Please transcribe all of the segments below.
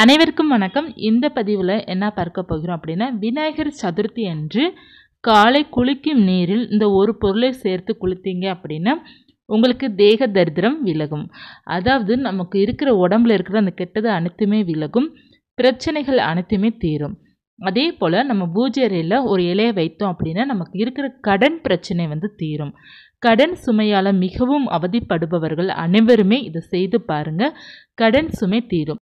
அனைவருக்கும் வணக்கம் இந்த பதிவில் என்ன பார்க்க போகிறோம் அப்படின்னா விநாயகர் சதுர்த்தி அன்று காலை குளிக்கும் நீரில் இந்த ஒரு பொருளை சேர்த்து குளித்தீங்க அப்படின்னா உங்களுக்கு தேக தரித்திரம் விலகும் அதாவது நமக்கு இருக்கிற உடம்புல இருக்கிற அந்த கெட்டது அனைத்துமே விலகும் பிரச்சனைகள் அனைத்துமே தீரும் அதே போல் நம்ம பூஜை அறையில் ஒரு இலையை வைத்தோம் அப்படின்னா நமக்கு இருக்கிற கடன் பிரச்சனை வந்து தீரும் கடன் சுமையால் மிகவும் அவதிப்படுபவர்கள் அனைவருமே இதை செய்து பாருங்கள் கடன் சுமை தீரும்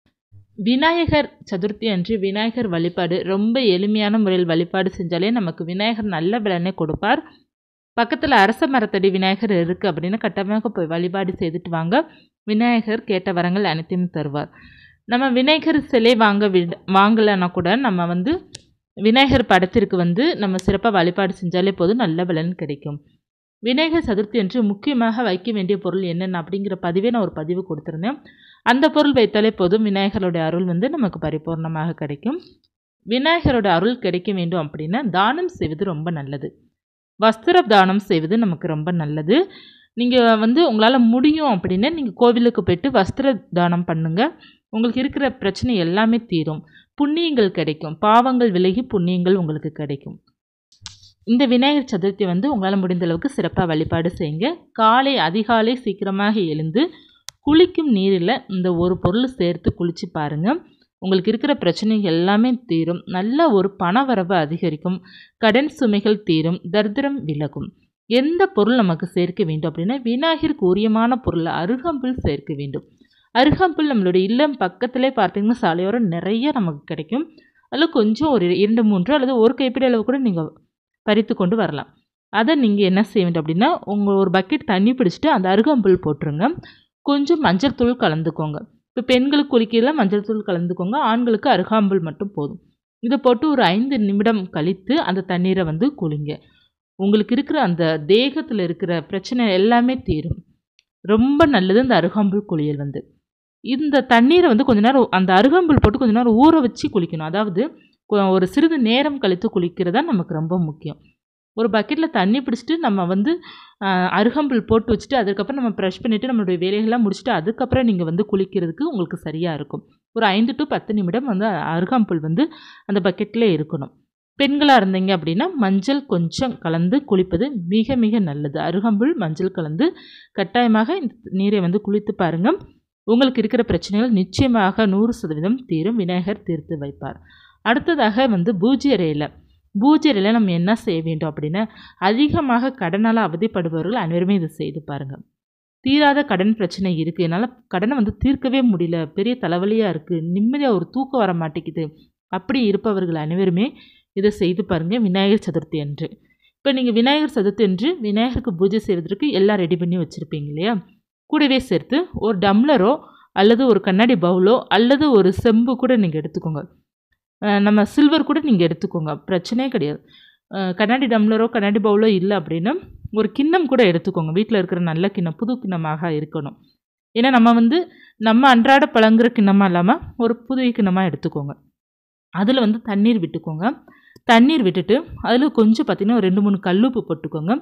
விநாயகர் சதுர்த்தி அன்று விநாயகர் வழிபாடு ரொம்ப எளிமையான முறையில் வழிபாடு செஞ்சாலே நமக்கு விநாயகர் நல்ல பலனை கொடுப்பார் பக்கத்தில் அரச மரத்தடி விநாயகர் இருக்குது அப்படின்னு கட்டமாக போய் வழிபாடு செய்துட்டு வாங்க விநாயகர் கேட்ட வரங்கள் அனைத்தையும் தருவார் நம்ம விநாயகர் சிலை வாங்க வி வாங்கலைன்னா கூட நம்ம வந்து விநாயகர் படத்திற்கு வந்து நம்ம சிறப்பாக வழிபாடு செஞ்சாலே போதும் நல்ல பலன் கிடைக்கும் விநாயகர் சதுர்த்தி அன்று முக்கியமாக வைக்க வேண்டிய பொருள் என்னென்ன அப்படிங்கிற பதிவே நான் ஒரு பதிவு கொடுத்துருந்தேன் அந்த பொருள் வைத்தாலே போதும் விநாயகருடைய அருள் வந்து நமக்கு பரிபூர்ணமாக கிடைக்கும் விநாயகரோட அருள் கிடைக்க வேண்டும் அப்படின்னா தானம் செய்வது ரொம்ப நல்லது வஸ்திர தானம் செய்வது நமக்கு ரொம்ப நல்லது நீங்கள் வந்து உங்களால் முடியும் அப்படின்னா நீங்கள் கோவிலுக்கு போயிட்டு வஸ்திர தானம் பண்ணுங்கள் உங்களுக்கு இருக்கிற பிரச்சனை எல்லாமே தீரும் புண்ணியங்கள் கிடைக்கும் பாவங்கள் விலகி புண்ணியங்கள் உங்களுக்கு கிடைக்கும் இந்த விநாயகர் சதுர்த்தி வந்து உங்களால் முடிந்த அளவுக்கு சிறப்பாக வழிபாடு செய்யுங்க காலை அதிகாலை சீக்கிரமாக எழுந்து குளிக்கும் நீரில் இந்த ஒரு பொருள் சேர்த்து குளித்து பாருங்கள் உங்களுக்கு இருக்கிற பிரச்சனைகள் எல்லாமே தீரும் நல்ல ஒரு பணவரவு அதிகரிக்கும் கடன் சுமைகள் தீரும் தரித்திரம் விலகும் எந்த பொருள் நமக்கு சேர்க்க வேண்டும் அப்படின்னா விநாயகருக்கு உரியமான பொருளை அருகம்புல் சேர்க்க வேண்டும் அருகம்புல் நம்மளுடைய இல்லம் பக்கத்திலே பார்த்தீங்கன்னா சாலையோரம் நிறைய நமக்கு கிடைக்கும் அதில் கொஞ்சம் ஒரு இரண்டு மூன்று அல்லது ஒரு கைப்பிடி அளவு கூட நீங்கள் பறித்து கொண்டு வரலாம் அதை நீங்கள் என்ன செய்ய வேண்டும் அப்படின்னா உங்கள் ஒரு பக்கெட் தண்ணி பிடிச்சிட்டு அந்த அருகம்புல் போட்டுருங்க கொஞ்சம் மஞ்சள் தூள் கலந்துக்கோங்க இப்போ பெண்களுக்கு குளிக்கிறதுல மஞ்சள் தூள் கலந்துக்கோங்க ஆண்களுக்கு அருகாம்புல் மட்டும் போதும் இதை போட்டு ஒரு ஐந்து நிமிடம் கழித்து அந்த தண்ணீரை வந்து குளிங்க உங்களுக்கு இருக்கிற அந்த தேகத்தில் இருக்கிற பிரச்சனை எல்லாமே தீரும் ரொம்ப நல்லது இந்த அருகாம்புல் குளியல் வந்து இந்த தண்ணீரை வந்து கொஞ்ச நேரம் அந்த அருகாம்புல் போட்டு கொஞ்ச நேரம் ஊற வச்சு குளிக்கணும் அதாவது ஒரு சிறிது நேரம் கழித்து குளிக்கிறது தான் நமக்கு ரொம்ப முக்கியம் ஒரு பக்கெட்டில் தண்ணி பிடிச்சிட்டு நம்ம வந்து அருகம்புல் போட்டு வச்சுட்டு அதுக்கப்புறம் நம்ம ப்ரெஷ் பண்ணிவிட்டு நம்மளுடைய வேலைகள்லாம் முடிச்சுட்டு அதுக்கப்புறம் நீங்கள் வந்து குளிக்கிறதுக்கு உங்களுக்கு சரியாக இருக்கும் ஒரு ஐந்து டு பத்து நிமிடம் வந்து அருகம்புல் வந்து அந்த பக்கெட்டில் இருக்கணும் பெண்களாக இருந்தீங்க அப்படின்னா மஞ்சள் கொஞ்சம் கலந்து குளிப்பது மிக மிக நல்லது அருகம்புல் மஞ்சள் கலந்து கட்டாயமாக இந்த நீரை வந்து குளித்து பாருங்கள் உங்களுக்கு இருக்கிற பிரச்சனைகள் நிச்சயமாக நூறு சதவீதம் தீரும் விநாயகர் தீர்த்து வைப்பார் அடுத்ததாக வந்து பூஜை அறையில் பூஜையில் நம்ம என்ன செய்ய வேண்டும் அப்படின்னு அதிகமாக கடனால் அவதிப்படுபவர்கள் அனைவருமே இதை செய்து பாருங்கள் தீராத கடன் பிரச்சனை இருக்குது என்னால் கடனை வந்து தீர்க்கவே முடியல பெரிய தலைவலியாக இருக்குது நிம்மதியாக ஒரு தூக்கம் வர மாட்டேங்குது அப்படி இருப்பவர்கள் அனைவருமே இதை செய்து பாருங்கள் விநாயகர் சதுர்த்தி அன்று இப்போ நீங்கள் விநாயகர் சதுர்த்தி அன்று விநாயகருக்கு பூஜை செய்வதற்கு எல்லாம் ரெடி பண்ணி வச்சுருப்பீங்க இல்லையா கூடவே சேர்த்து ஒரு டம்ளரோ அல்லது ஒரு கண்ணாடி பவுலோ அல்லது ஒரு செம்பு கூட நீங்கள் எடுத்துக்கோங்க நம்ம சில்வர் கூட நீங்கள் எடுத்துக்கோங்க பிரச்சனையே கிடையாது கண்ணாடி டம்ளரோ கண்ணாடி பவுலோ இல்லை அப்படின்னா ஒரு கிண்ணம் கூட எடுத்துக்கோங்க வீட்டில் இருக்கிற நல்ல கிண்ணம் புது கிண்ணமாக இருக்கணும் ஏன்னா நம்ம வந்து நம்ம அன்றாட பழங்குற கிண்ணமாக இல்லாமல் ஒரு புது கிண்ணமாக எடுத்துக்கோங்க அதில் வந்து தண்ணீர் விட்டுக்கோங்க தண்ணீர் விட்டுட்டு அதில் கொஞ்சம் பார்த்திங்கன்னா ஒரு ரெண்டு மூணு கல்லுப்பு போட்டுக்கோங்க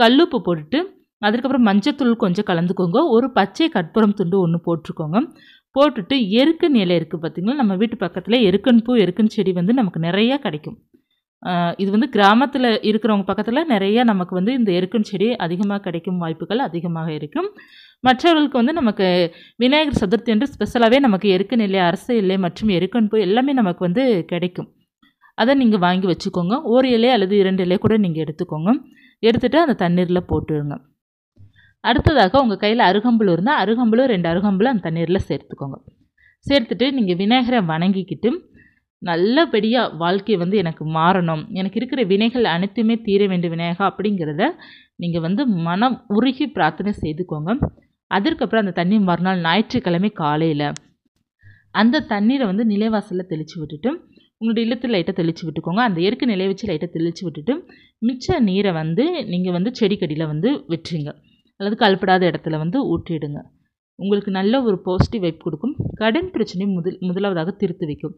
கல்லுப்பு போட்டுட்டு அதுக்கப்புறம் மஞ்சத்தூள் கொஞ்சம் கலந்துக்கோங்க ஒரு பச்சை கற்பூரம் துண்டு ஒன்று போட்டிருக்கோங்க போட்டுட்டு எருக்கன் இலை இருக்குது பார்த்திங்களா நம்ம வீட்டு பக்கத்தில் எருக்கன் பூ எருக்கன் செடி வந்து நமக்கு நிறையா கிடைக்கும் இது வந்து கிராமத்தில் இருக்கிறவங்க பக்கத்தில் நிறையா நமக்கு வந்து இந்த எருக்கன் செடி அதிகமாக கிடைக்கும் வாய்ப்புகள் அதிகமாக இருக்கும் மற்றவர்களுக்கு வந்து நமக்கு விநாயகர் சதுர்த்தி என்று ஸ்பெஷலாகவே நமக்கு எருக்கன் இல்லை அரசு இல்லை மற்றும் எருக்கன் பூ எல்லாமே நமக்கு வந்து கிடைக்கும் அதை நீங்கள் வாங்கி வச்சுக்கோங்க ஒரு இலை அல்லது இரண்டு இலை கூட நீங்கள் எடுத்துக்கோங்க எடுத்துகிட்டு அந்த தண்ணீரில் போட்டுருங்க அடுத்ததாக உங்கள் கையில் அருகம்புல் இருந்தால் அருகம்புலும் ரெண்டு அருகம்புலும் அந்த தண்ணீரில் சேர்த்துக்கோங்க சேர்த்துட்டு நீங்கள் விநாயகரை வணங்கிக்கிட்டு நல்லபடியாக வாழ்க்கை வந்து எனக்கு மாறணும் எனக்கு இருக்கிற வினைகள் அனைத்துமே தீர வேண்டும் விநாயகா அப்படிங்கிறத நீங்கள் வந்து மனம் உருகி பிரார்த்தனை செய்துக்கோங்க அதற்கப்புறம் அந்த தண்ணி மறுநாள் ஞாயிற்றுக்கிழமை காலையில் அந்த தண்ணீரை வந்து நிலைவாசலில் தெளித்து விட்டுட்டு உங்களுடைய இல்லத்தில் லைட்டை தெளித்து விட்டுக்கோங்க அந்த இயற்கை நிலை வச்சு லைட்டை தெளித்து விட்டுட்டு மிச்ச நீரை வந்து நீங்கள் வந்து செடிக்கடியில் வந்து விட்டுருங்க அல்லது கலப்படாத இடத்துல வந்து ஊற்றிடுங்க உங்களுக்கு நல்ல ஒரு பாசிட்டிவ் வைப் கொடுக்கும் கடன் பிரச்சனை முதல் முதலாவதாக திருத்து வைக்கும்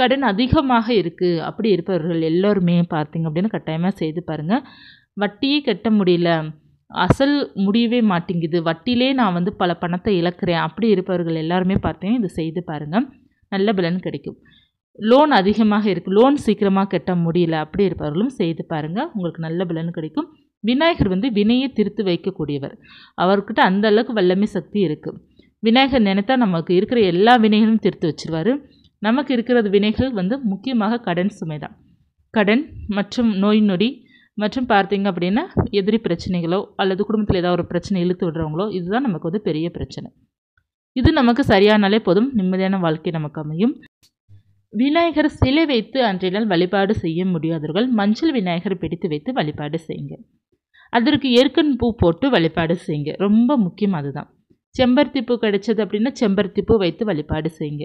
கடன் அதிகமாக இருக்குது அப்படி இருப்பவர்கள் எல்லோருமே பார்த்திங்க அப்படின்னு கட்டாயமாக செய்து பாருங்கள் வட்டியே கட்ட முடியல அசல் முடியவே மாட்டேங்குது வட்டியிலே நான் வந்து பல பணத்தை இழக்கிறேன் அப்படி இருப்பவர்கள் எல்லாருமே பார்த்தீங்கன்னா இது செய்து பாருங்கள் நல்ல பலன் கிடைக்கும் லோன் அதிகமாக இருக்குது லோன் சீக்கிரமாக கட்ட முடியல அப்படி இருப்பவர்களும் செய்து பாருங்கள் உங்களுக்கு நல்ல பலன் கிடைக்கும் விநாயகர் வந்து வினையை திருத்து வைக்கக்கூடியவர் அவர்கிட்ட அந்த அளவுக்கு வல்லமை சக்தி இருக்குது விநாயகர் நினைத்தா நமக்கு இருக்கிற எல்லா வினைகளும் திருத்து வச்சிருவார் நமக்கு இருக்கிற வினைகள் வந்து முக்கியமாக கடன் சுமை தான் கடன் மற்றும் நோய் நொடி மற்றும் பார்த்திங்க அப்படின்னா எதிரி பிரச்சனைகளோ அல்லது குடும்பத்தில் ஏதாவது ஒரு பிரச்சனை இழுத்து விடுறவங்களோ இதுதான் நமக்கு வந்து பெரிய பிரச்சனை இது நமக்கு சரியானாலே போதும் நிம்மதியான வாழ்க்கை நமக்கு அமையும் விநாயகர் சிலை வைத்து அன்றைய நாள் வழிபாடு செய்ய முடியாதவர்கள் மஞ்சள் விநாயகர் பிடித்து வைத்து வழிபாடு செய்யுங்க அதற்கு எருக்கன் பூ போட்டு வழிபாடு செய்யுங்க ரொம்ப முக்கியம் அதுதான் செம்பருத்தி பூ கிடைச்சது அப்படின்னா செம்பருத்தி பூ வைத்து வழிபாடு செய்யுங்க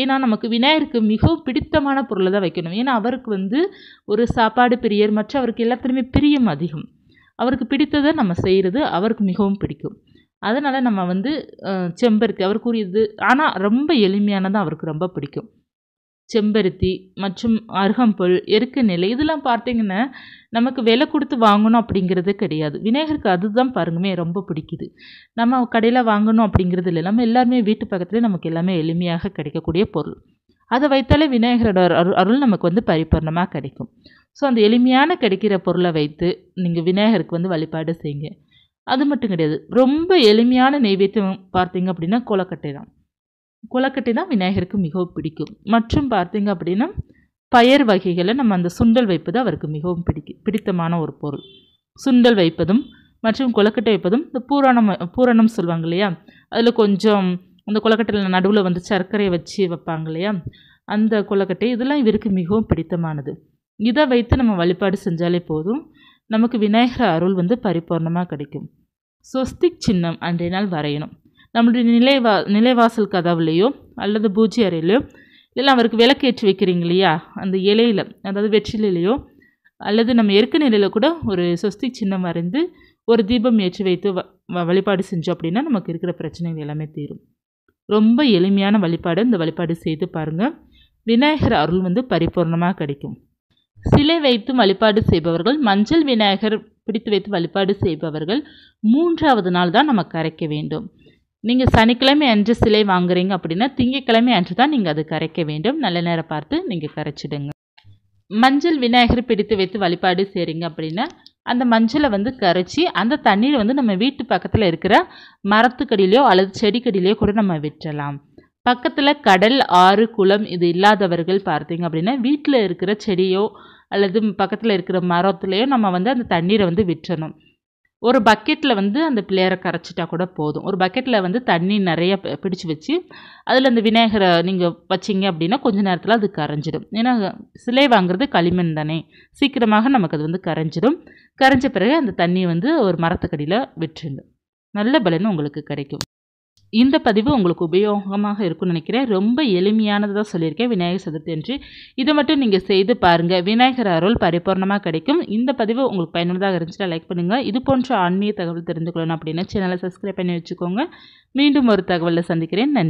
ஏன்னா நமக்கு விநாயகருக்கு மிகவும் பிடித்தமான பொருளை தான் வைக்கணும் ஏன்னா அவருக்கு வந்து ஒரு சாப்பாடு பிரியர் மற்றும் அவருக்கு எல்லாத்துலேயுமே பிரியம் அதிகம் அவருக்கு பிடித்ததை நம்ம செய்கிறது அவருக்கு மிகவும் பிடிக்கும் அதனால் நம்ம வந்து செம்பருத்தி அவருக்குரியது ஆனால் ரொம்ப எளிமையானதான் அவருக்கு ரொம்ப பிடிக்கும் செம்பருத்தி மற்றும் அருகம்புல் நிலை இதெல்லாம் பார்த்தீங்கன்னா நமக்கு விலை கொடுத்து வாங்கணும் அப்படிங்கிறது கிடையாது விநாயகருக்கு அதுதான் பாருங்கமே ரொம்ப பிடிக்குது நம்ம கடையில் வாங்கணும் அப்படிங்கிறது இல்லை நம்ம எல்லாருமே வீட்டு பக்கத்துலேயே நமக்கு எல்லாமே எளிமையாக கிடைக்கக்கூடிய பொருள் அதை வைத்தாலே விநாயகரோட அருள் அருள் நமக்கு வந்து பரிபூர்ணமாக கிடைக்கும் ஸோ அந்த எளிமையான கிடைக்கிற பொருளை வைத்து நீங்கள் விநாயகருக்கு வந்து வழிபாடு செய்யுங்க அது மட்டும் கிடையாது ரொம்ப எளிமையான நெய்வேத்தியம் பார்த்தீங்க அப்படின்னா கோலக்கட்டை தான் கொலக்கட்டை தான் விநாயகருக்கு மிகவும் பிடிக்கும் மற்றும் பார்த்திங்க அப்படின்னா பயர் வகைகளை நம்ம அந்த சுண்டல் வைப்பது அவருக்கு மிகவும் பிடிக்கும் பிடித்தமான ஒரு பொருள் சுண்டல் வைப்பதும் மற்றும் கொலக்கட்டை வைப்பதும் இந்த பூரணம் பூரணம் சொல்லுவாங்க இல்லையா அதில் கொஞ்சம் அந்த கொலக்கட்டையில் நடுவில் வந்து சர்க்கரையை வச்சு வைப்பாங்க இல்லையா அந்த கொலக்கட்டை இதெல்லாம் இவருக்கு மிகவும் பிடித்தமானது இதை வைத்து நம்ம வழிபாடு செஞ்சாலே போதும் நமக்கு விநாயகர் அருள் வந்து பரிபூர்ணமாக கிடைக்கும் ஸ்வஸ்திக் சின்னம் அன்றைய நாள் வரையணும் நம்மளுடைய நிலைவா நிலைவாசல் கதவுலேயோ அல்லது பூஜை அறையிலையோ இல்லை அவருக்கு விளக்கேற்றி வைக்கிறீங்க இல்லையா அந்த இலையில் அதாவது வெற்றிலையிலையோ அல்லது நம்ம இருக்க நிலையில் கூட ஒரு சொஸ்தி சின்னம் வரைந்து ஒரு தீபம் ஏற்றி வைத்து வ வழிபாடு செஞ்சோம் அப்படின்னா நமக்கு இருக்கிற பிரச்சனைகள் எல்லாமே தீரும் ரொம்ப எளிமையான வழிபாடு இந்த வழிபாடு செய்து பாருங்கள் விநாயகர் அருள் வந்து பரிபூர்ணமாக கிடைக்கும் சிலை வைத்து வழிபாடு செய்பவர்கள் மஞ்சள் விநாயகர் பிடித்து வைத்து வழிபாடு செய்பவர்கள் மூன்றாவது நாள் தான் நம்ம கரைக்க வேண்டும் நீங்கள் சனிக்கிழமை அன்று சிலை வாங்குறீங்க அப்படின்னா திங்கக்கிழமை அன்று தான் நீங்கள் அது கரைக்க வேண்டும் நல்ல நேரம் பார்த்து நீங்கள் கரைச்சிடுங்க மஞ்சள் விநாயகர் பிடித்து வைத்து வழிபாடு செய்கிறீங்க அப்படின்னா அந்த மஞ்சளை வந்து கரைச்சி அந்த தண்ணீரை வந்து நம்ம வீட்டு பக்கத்தில் இருக்கிற மரத்துக்கடியிலையோ அல்லது செடிக்கடியிலையோ கூட நம்ம விட்டுறலாம் பக்கத்தில் கடல் ஆறு குளம் இது இல்லாதவர்கள் பார்த்தீங்க அப்படின்னா வீட்டில் இருக்கிற செடியோ அல்லது பக்கத்தில் இருக்கிற மரத்துலேயோ நம்ம வந்து அந்த தண்ணீரை வந்து விட்டுறணும் ஒரு பக்கெட்டில் வந்து அந்த பிள்ளையரை கரைச்சிட்டா கூட போதும் ஒரு பக்கெட்டில் வந்து தண்ணி நிறைய பிடிச்சி வச்சு அதில் அந்த விநாயகரை நீங்கள் வச்சிங்க அப்படின்னா கொஞ்சம் நேரத்தில் அது கரைஞ்சிடும் ஏன்னா சிலை வாங்குறது களிமண் தானே சீக்கிரமாக நமக்கு அது வந்து கரைஞ்சிடும் கரைஞ்ச பிறகு அந்த தண்ணியை வந்து ஒரு மரத்துக்கடியில் விட்டுருங்க நல்ல பலன் உங்களுக்கு கிடைக்கும் இந்த பதிவு உங்களுக்கு உபயோகமாக இருக்கும்னு நினைக்கிறேன் ரொம்ப எளிமையானது தான் சொல்லியிருக்கேன் விநாயகர் சதுர்த்தி என்று இதை மட்டும் நீங்கள் செய்து பாருங்கள் விநாயகர் அருள் பரிபூர்ணமாக கிடைக்கும் இந்த பதிவு உங்களுக்கு பயனுள்ளதாக இருந்துச்சுன்னா லைக் பண்ணுங்கள் இது போன்ற ஆன்மீக தகவல் தெரிந்து கொள்ளணும் அப்படின்னா சேனலை சப்ஸ்கிரைப் பண்ணி வச்சுக்கோங்க மீண்டும் ஒரு தகவலில் சந்திக்கிறேன் நன்றி